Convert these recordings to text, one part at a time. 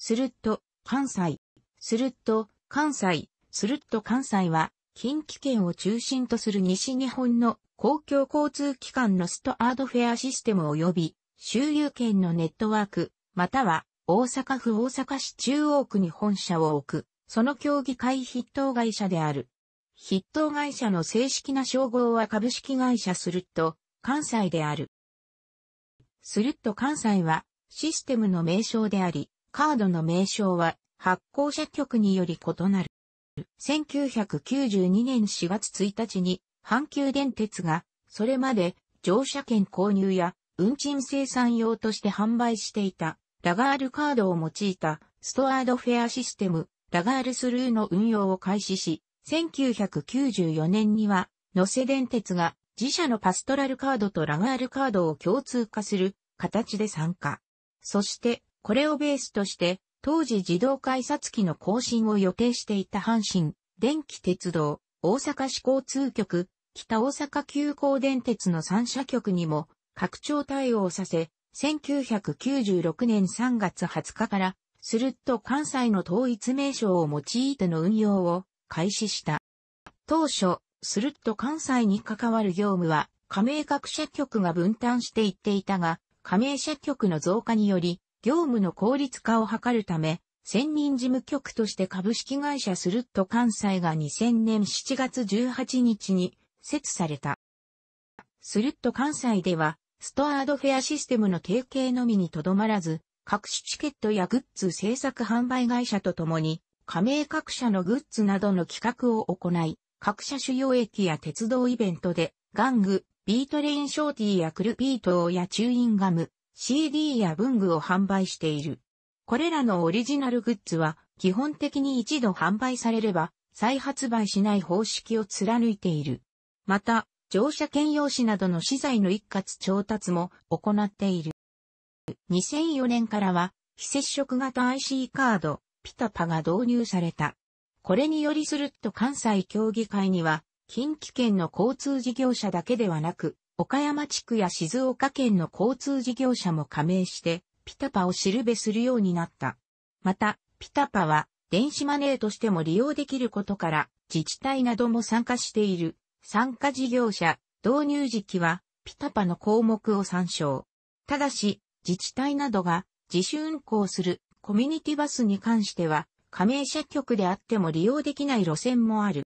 すると、関西。すると、関西。すると関西は、近畿圏を中心とする西日本の公共交通機関のストアードフェアシステム及び、周遊圏のネットワーク、または、大阪府大阪市中央区に本社を置く、その協議会筆頭会社である。筆頭会社の正式な称号は株式会社すると、関西である。すると関西は、システムの名称であり、カードの名称は発行者局により異なる。1992年4月1日に阪急電鉄がそれまで乗車券購入や運賃生産用として販売していたラガールカードを用いたストアードフェアシステムラガールスルーの運用を開始し、1994年には野瀬電鉄が自社のパストラルカードとラガールカードを共通化する形で参加。そしてこれをベースとして、当時自動改札機の更新を予定していた阪神、電気鉄道、大阪市交通局、北大阪急行電鉄の3社局にも拡張対応させ、1996年3月20日から、スルッと関西の統一名称を用いての運用を開始した。当初、スルッと関西に関わる業務は、加盟各社局が分担していっていたが、加盟社局の増加により、業務の効率化を図るため、専任事務局として株式会社スルッと関西が2000年7月18日に設された。スルッと関西では、ストアードフェアシステムの提携のみにとどまらず、各種チケットやグッズ制作販売会社とともに、加盟各社のグッズなどの企画を行い、各社主要駅や鉄道イベントで、玩具、ビートレインショーティーやクルピートーやチューインガム、CD や文具を販売している。これらのオリジナルグッズは基本的に一度販売されれば再発売しない方式を貫いている。また、乗車兼用紙などの資材の一括調達も行っている。2004年からは非接触型 IC カード、ピタパが導入された。これによりすると関西協議会には、近畿圏の交通事業者だけではなく、岡山地区や静岡県の交通事業者も加盟して、ピタパをしるべするようになった。また、ピタパは、電子マネーとしても利用できることから、自治体なども参加している。参加事業者、導入時期は、ピタパの項目を参照。ただし、自治体などが自主運行するコミュニティバスに関しては、加盟者局であっても利用できない路線もある。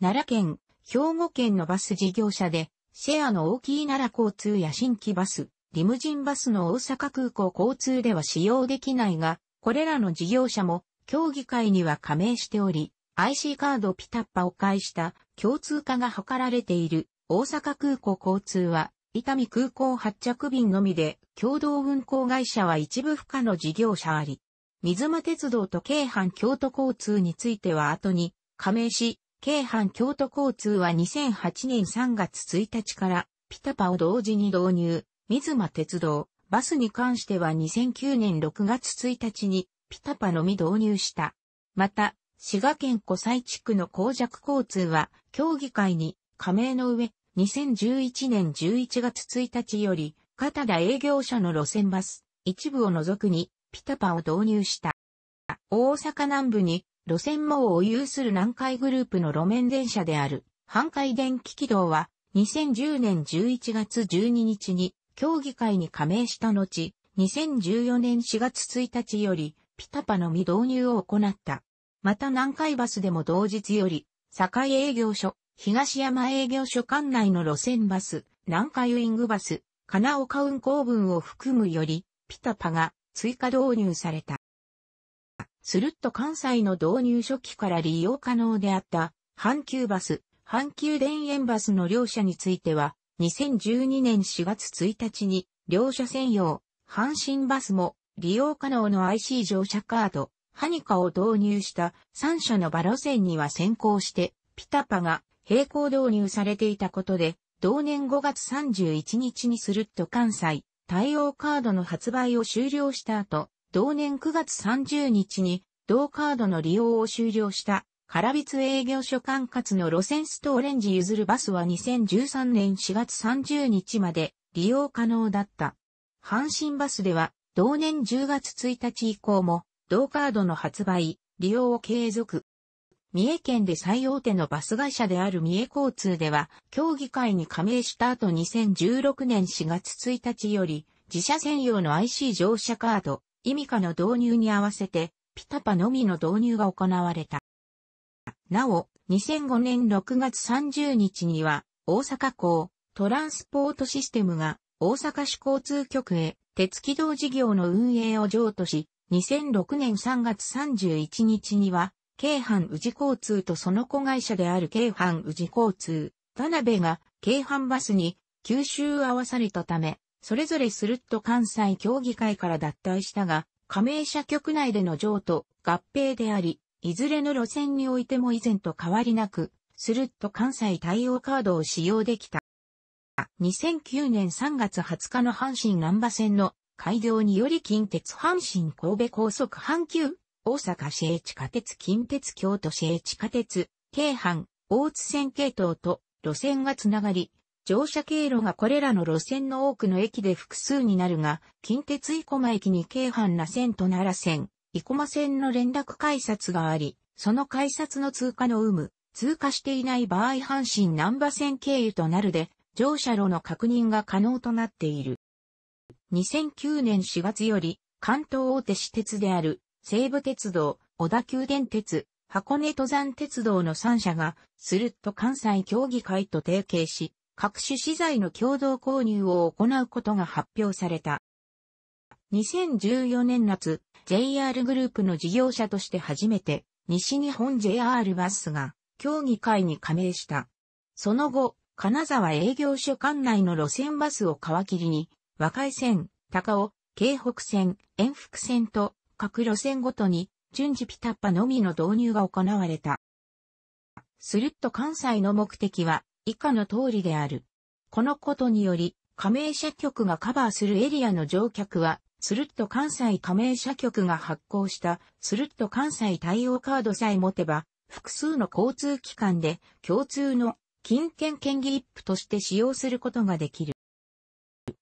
奈良県、兵庫県のバス事業者で、シェアの大きい奈良交通や新規バス、リムジンバスの大阪空港交通では使用できないが、これらの事業者も協議会には加盟しており、IC カードピタッパを介した共通化が図られている大阪空港交通は、伊丹空港発着便のみで、共同運行会社は一部不可の事業者あり、水間鉄道と京阪京都交通については後に加盟し、京阪京都交通は2008年3月1日からピタパを同時に導入、水間鉄道、バスに関しては2009年6月1日にピタパのみ導入した。また、滋賀県湖西地区の公弱交通は協議会に加盟の上、2011年11月1日より、片田営業者の路線バス、一部を除くに、ピタパを導入した。大阪南部に路線網を有する南海グループの路面電車である半海電気軌道は2010年11月12日に協議会に加盟した後、2014年4月1日よりピタパのみ導入を行った。また南海バスでも同日より、境営業所、東山営業所管内の路線バス、南海ウィングバス、金岡運行分を含むより、ピタパが追加導入された。するッと関西の導入初期から利用可能であった阪急バス、阪急田園バスの両社については、2012年4月1日に両社専用、阪神バスも利用可能の IC 乗車カード、ハニカを導入した3社の馬路線には先行して、ピタパが並行導入されていたことで、同年5月31日にするッと関西、対応カードの発売を終了した後、同年9月30日に、同カードの利用を終了した、ビツ営業所管轄の路線ストーレンジ譲るバスは2013年4月30日まで利用可能だった。阪神バスでは、同年10月1日以降も、同カードの発売、利用を継続。三重県で最大手のバス会社である三重交通では、協議会に加盟した後2016年4月1日より、自社専用の IC 乗車カード、意味化の導入に合わせて、ピタパのみの導入が行われた。なお、2005年6月30日には、大阪港、トランスポートシステムが、大阪市交通局へ、鉄軌道事業の運営を譲渡し、2006年3月31日には、京阪宇治交通とその子会社である京阪宇治交通、田辺が京阪バスに吸収合わされたため、それぞれスルッと関西協議会から脱退したが、加盟社局内での譲渡、合併であり、いずれの路線においても以前と変わりなく、スルッと関西対応カードを使用できた。2009年3月20日の阪神南波線の開業により近鉄阪神神戸高速阪急、大阪市営地下鉄近鉄京都市営地下鉄、京阪、大津線系統と路線がつながり、乗車経路がこれらの路線の多くの駅で複数になるが、近鉄生駒駅に京阪な線と奈良線、生駒線の連絡改札があり、その改札の通過の有無、通過していない場合阪神南波線経由となるで、乗車路の確認が可能となっている。2009年4月より、関東大手私鉄である、西武鉄道、小田急電鉄、箱根登山鉄道の3社が、スルッと関西協議会と提携し、各種資材の共同購入を行うことが発表された。2014年夏、JR グループの事業者として初めて、西日本 JR バスが、協議会に加盟した。その後、金沢営業所管内の路線バスを皮切りに、和解線、高尾、京北線、遠福線と、各路線ごとに、順次ピタッパのみの導入が行われた。すると関西の目的は、以下の通りである。このことにより、加盟社局がカバーするエリアの乗客は、スルッと関西加盟社局が発行した、スルッと関西対応カードさえ持てば、複数の交通機関で共通の金券券ギリップとして使用することができる。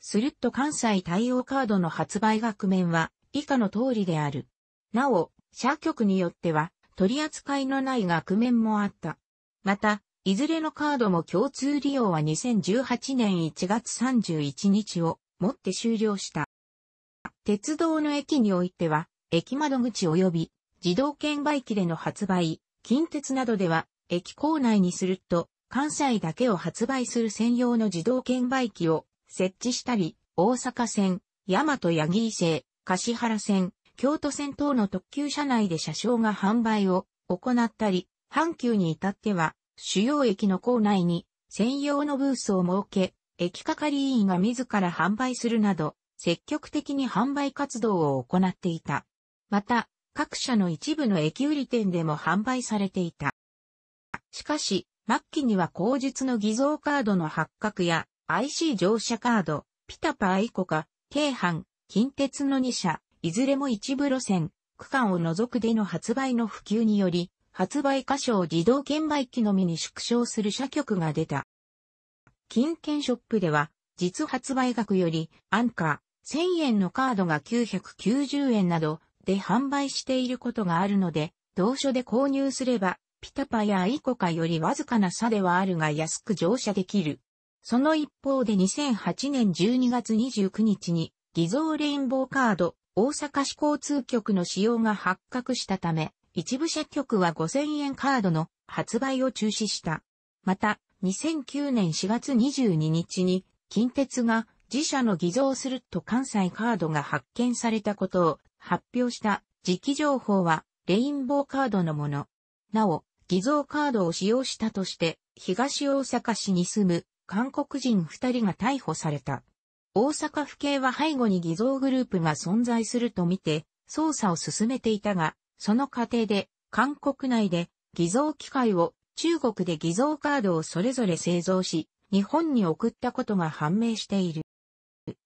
スルッと関西対応カードの発売額面は以下の通りである。なお、社局によっては取り扱いのない額面もあった。また、いずれのカードも共通利用は2018年1月31日をもって終了した。鉄道の駅においては、駅窓口及び自動券売機での発売、近鉄などでは、駅構内にすると、関西だけを発売する専用の自動券売機を設置したり、大阪線、大和八木伊勢、橿原線、京都線等の特急車内で車掌が販売を行ったり、阪急に至っては、主要駅の構内に専用のブースを設け、駅係員が自ら販売するなど、積極的に販売活動を行っていた。また、各社の一部の駅売り店でも販売されていた。しかし、末期には口述の偽造カードの発覚や IC 乗車カード、ピタパアイコカ、京阪、近鉄の2社、いずれも一部路線、区間を除くでの発売の普及により、発売箇所を自動券売機のみに縮小する社局が出た。金券ショップでは、実発売額より、安価、1000円のカードが990円などで販売していることがあるので、同書で購入すれば、ピタパやイコカよりわずかな差ではあるが安く乗車できる。その一方で2008年12月29日に偽造レインボーカード大阪市交通局の使用が発覚したため、一部社局は5000円カードの発売を中止した。また、2009年4月22日に、近鉄が自社の偽造すると関西カードが発見されたことを発表した時期情報はレインボーカードのもの。なお、偽造カードを使用したとして、東大阪市に住む韓国人2人が逮捕された。大阪府警は背後に偽造グループが存在するとみて、捜査を進めていたが、その過程で、韓国内で偽造機械を中国で偽造カードをそれぞれ製造し、日本に送ったことが判明している。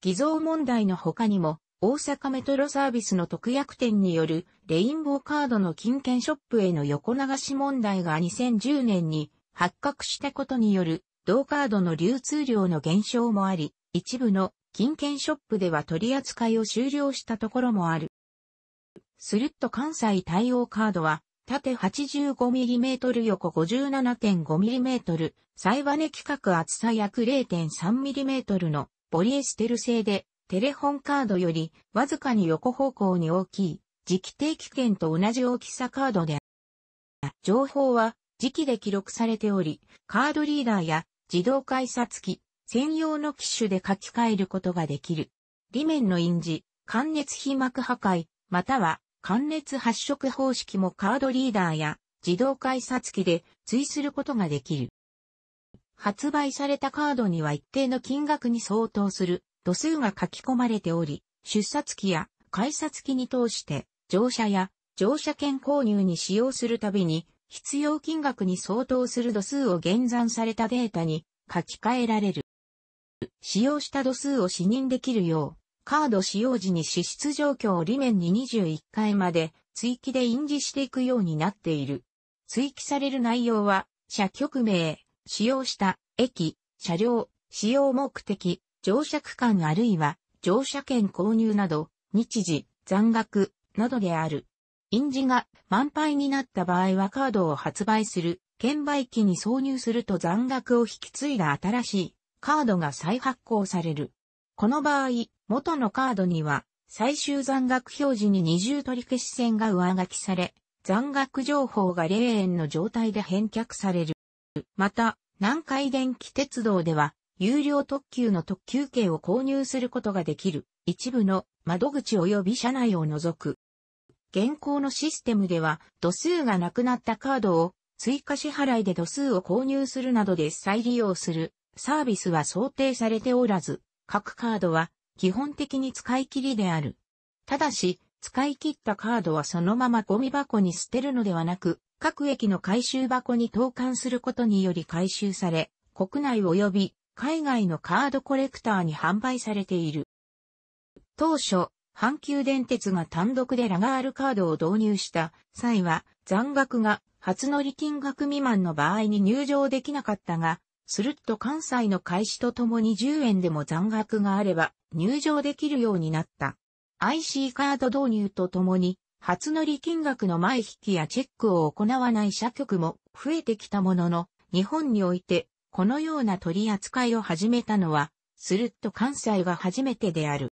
偽造問題の他にも、大阪メトロサービスの特約店によるレインボーカードの金券ショップへの横流し問題が2010年に発覚したことによる同カードの流通量の減少もあり、一部の金券ショップでは取り扱いを終了したところもある。スルッと関西対応カードは、縦 85mm 横 57.5mm、サイバネ規格厚さ約 0.3mm のポリエステル製で、テレホンカードよりわずかに横方向に大きい、磁気定期券と同じ大きさカードである。情報は磁気で記録されており、カードリーダーや自動改札機、専用の機種で書き換えることができる。裏面の印字、関熱被膜破壊、または関列発色方式もカードリーダーや自動改札機で追することができる。発売されたカードには一定の金額に相当する度数が書き込まれており、出札機や改札機に通して乗車や乗車券購入に使用するたびに必要金額に相当する度数を減算されたデータに書き換えられる。使用した度数を視認できるよう、カード使用時に支出状況を裏面に21回まで追記で印字していくようになっている。追記される内容は、車局名、使用した駅、車両、使用目的、乗車区間あるいは乗車券購入など、日時、残額などである。印字が満杯になった場合はカードを発売する、券売機に挿入すると残額を引き継いだ新しいカードが再発行される。この場合、元のカードには、最終残額表示に二重取り消し線が上書きされ、残額情報が0円の状態で返却される。また、南海電気鉄道では、有料特急の特急券を購入することができる。一部の窓口及び車内を除く。現行のシステムでは、度数がなくなったカードを追加支払いで度数を購入するなどで再利用するサービスは想定されておらず、各カードは基本的に使い切りである。ただし、使い切ったカードはそのままゴミ箱に捨てるのではなく、各駅の回収箱に投函することにより回収され、国内及び海外のカードコレクターに販売されている。当初、阪急電鉄が単独でラガールカードを導入した際は、残額が初乗り金額未満の場合に入場できなかったが、すると関西の開始とともに10円でも残額があれば入場できるようになった。IC カード導入とともに、初乗り金額の前引きやチェックを行わない社局も増えてきたものの、日本において、このような取り扱いを始めたのは、すると関西が初めてである。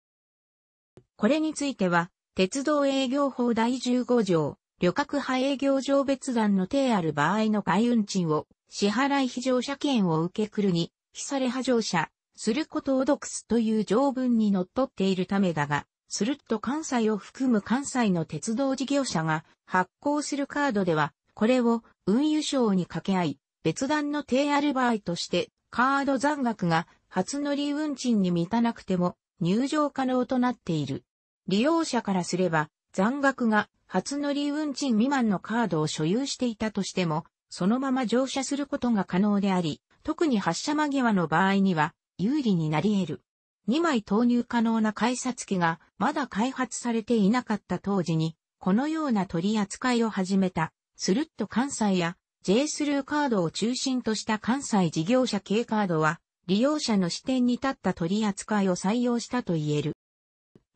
これについては、鉄道営業法第15条、旅客派営業上別団の定ある場合の外運賃を、支払い非乗車券を受けくるに、非され派乗車、することを独すという条文に則っっているためだが、するっと関西を含む関西の鉄道事業者が発行するカードでは、これを運輸省に掛け合い、別段の低アル場合として、カード残額が初乗り運賃に満たなくても入場可能となっている。利用者からすれば、残額が初乗り運賃未満のカードを所有していたとしても、そのまま乗車することが可能であり、特に発車間際の場合には有利になり得る。2枚投入可能な改札機がまだ開発されていなかった当時に、このような取り扱いを始めた、スルッと関西や J スルーカードを中心とした関西事業者系カードは、利用者の視点に立った取り扱いを採用したと言える。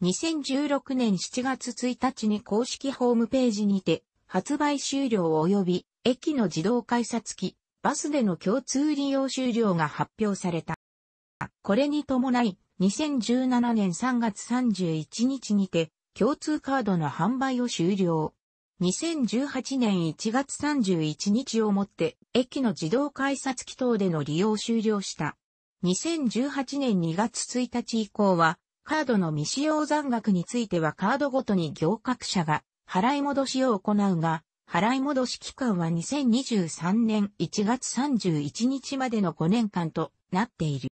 2016年7月1日に公式ホームページにて、発売終了及び、駅の自動改札機、バスでの共通利用終了が発表された。これに伴い、2017年3月31日にて、共通カードの販売を終了。2018年1月31日をもって、駅の自動改札機等での利用終了した。2018年2月1日以降は、カードの未使用残額についてはカードごとに行革者が払い戻しを行うが、払い戻し期間は2023年1月31日までの5年間となっている。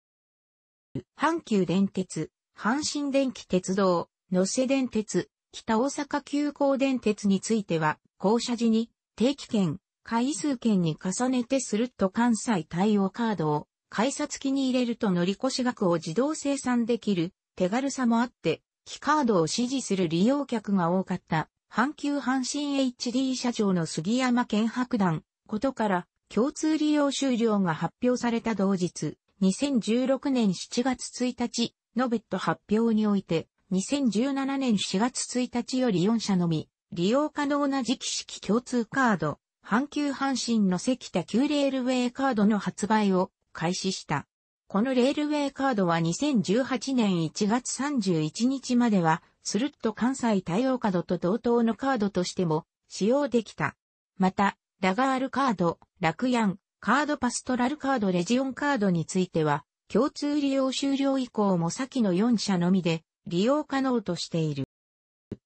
阪急電鉄、阪神電気鉄道、野瀬電鉄、北大阪急行電鉄については、降車時に定期券、回数券に重ねてスルッと関西対応カードを改札機に入れると乗り越し額を自動生産できる手軽さもあって、キカードを支持する利用客が多かった、阪急阪神 HD 社長の杉山健白団ことから、共通利用終了が発表された同日、2016年7月1日、のッ途発表において、2017年4月1日より4社のみ、利用可能な時期式共通カード、阪急阪神の関田急レールウェイカードの発売を開始した。このレールウェイカードは2018年1月31日までは、スルッと関西対応カードと同等のカードとしても使用できた。また、ラガールカード、ラクヤン、カードパストラルカード、レジオンカードについては、共通利用終了以降も先の4社のみで利用可能としている。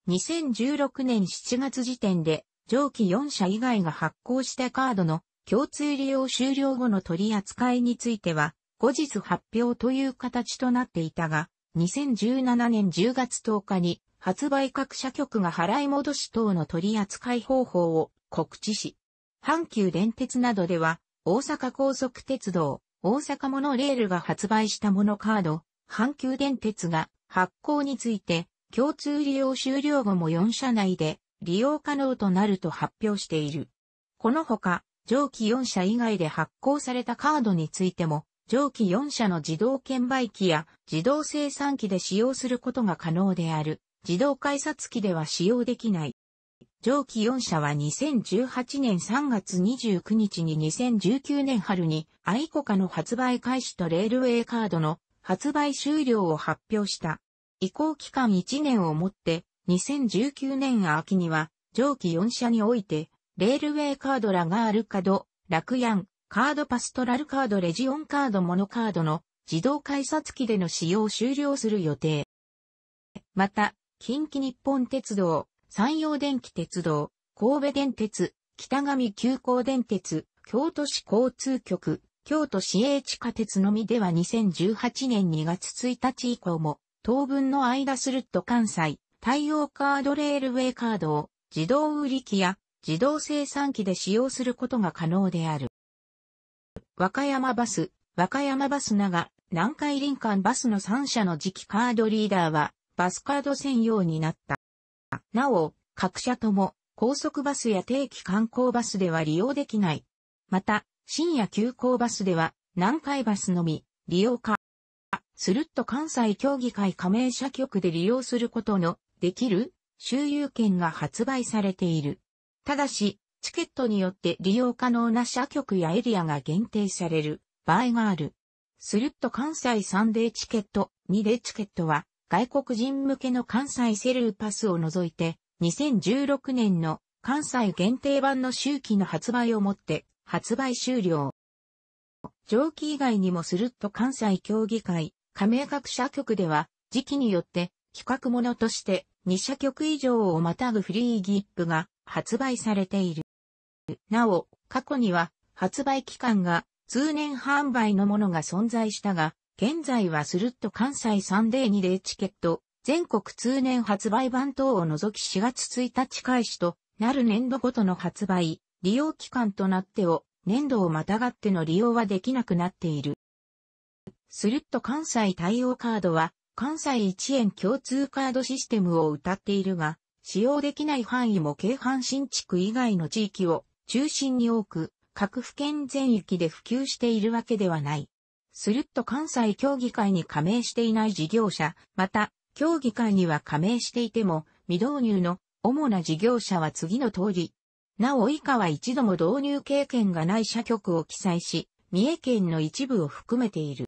2016年7月時点で、上記4社以外が発行したカードの共通利用終了後の取り扱いについては、後日発表という形となっていたが、2017年10月10日に発売各社局が払い戻し等の取り扱い方法を告知し、阪急電鉄などでは大阪高速鉄道、大阪モノレールが発売したモノカード、阪急電鉄が発行について共通利用終了後も4社内で利用可能となると発表している。このほか、上記4社以外で発行されたカードについても、上記4社の自動券売機や自動生産機で使用することが可能である。自動改札機では使用できない。上記4社は2018年3月29日に2019年春にアイコカの発売開始とレールウェイカードの発売終了を発表した。移行期間1年をもって2019年秋には上記4社においてレールウェイカードラガールカド、楽ヤン、カードパストラルカードレジオンカードモノカードの自動改札機での使用終了する予定。また、近畿日本鉄道、山陽電気鉄道、神戸電鉄、北上急行電鉄、京都市交通局、京都市営地下鉄のみでは2018年2月1日以降も、当分の間スルッと関西、太陽カードレールウェイカードを自動売り機や自動生産機で使用することが可能である。和歌山バス、和歌山バスが、南海林間バスの3社の次期カードリーダーは、バスカード専用になった。なお、各社とも、高速バスや定期観光バスでは利用できない。また、深夜急行バスでは、南海バスのみ、利用か。するっと関西協議会加盟社局で利用することの、できる、周遊券が発売されている。ただし、チケットによって利用可能な社局やエリアが限定される場合がある。ルッと関西3デーチケット、2デーチケットは外国人向けの関西セルーパスを除いて2016年の関西限定版の周期の発売をもって発売終了。上記以外にもすると関西協議会加盟各社局では時期によって企画ものとして2社局以上をまたぐフリーギップが発売されている。なお、過去には発売期間が通年販売のものが存在したが、現在はスルッと関西302でチケット、全国通年発売版等を除き4月1日開始となる年度ごとの発売、利用期間となってを、年度をまたがっての利用はできなくなっている。スルッと関西対応カードは、関西1円共通カードシステムを謳っているが、使用できない範囲も京阪新地区以外の地域を中心に多く、各府県全域で普及しているわけではない。スルッと関西協議会に加盟していない事業者、また、協議会には加盟していても、未導入の主な事業者は次の通り。なお以下は一度も導入経験がない社局を記載し、三重県の一部を含めている。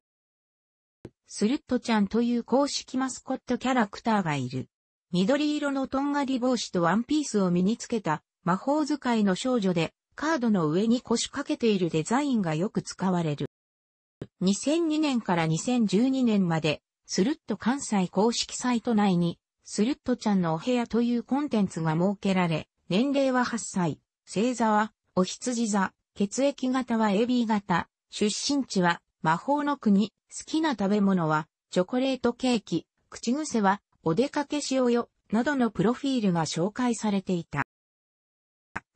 スルットちゃんという公式マスコットキャラクターがいる。緑色のとんがり帽子とワンピースを身につけた魔法使いの少女で、カードの上に腰掛けているデザインがよく使われる。2002年から2012年まで、スルッと関西公式サイト内に、スルッとちゃんのお部屋というコンテンツが設けられ、年齢は8歳、星座は、お羊座、血液型は AB 型、出身地は、魔法の国、好きな食べ物は、チョコレートケーキ、口癖は、お出かけしようよ、などのプロフィールが紹介されていた。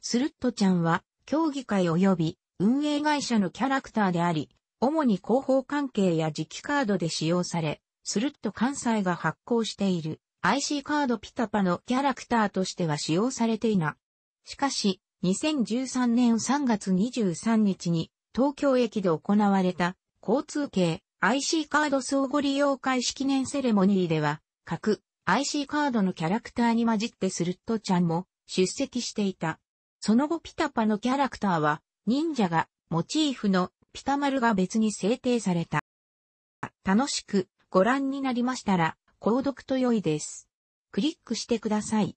スルットちゃんは、競技会及び運営会社のキャラクターであり、主に広報関係や磁気カードで使用され、スルット関西が発行している IC カードピタパのキャラクターとしては使用されていない。しかし、2013年3月23日に東京駅で行われた交通系 IC カード相互利用開始記念セレモニーでは、各 IC カードのキャラクターに混じってスルットちゃんも出席していた。その後ピタパのキャラクターは、忍者が、モチーフの、ピタ丸が別に制定された。楽しく、ご覧になりましたら、購読と良いです。クリックしてください。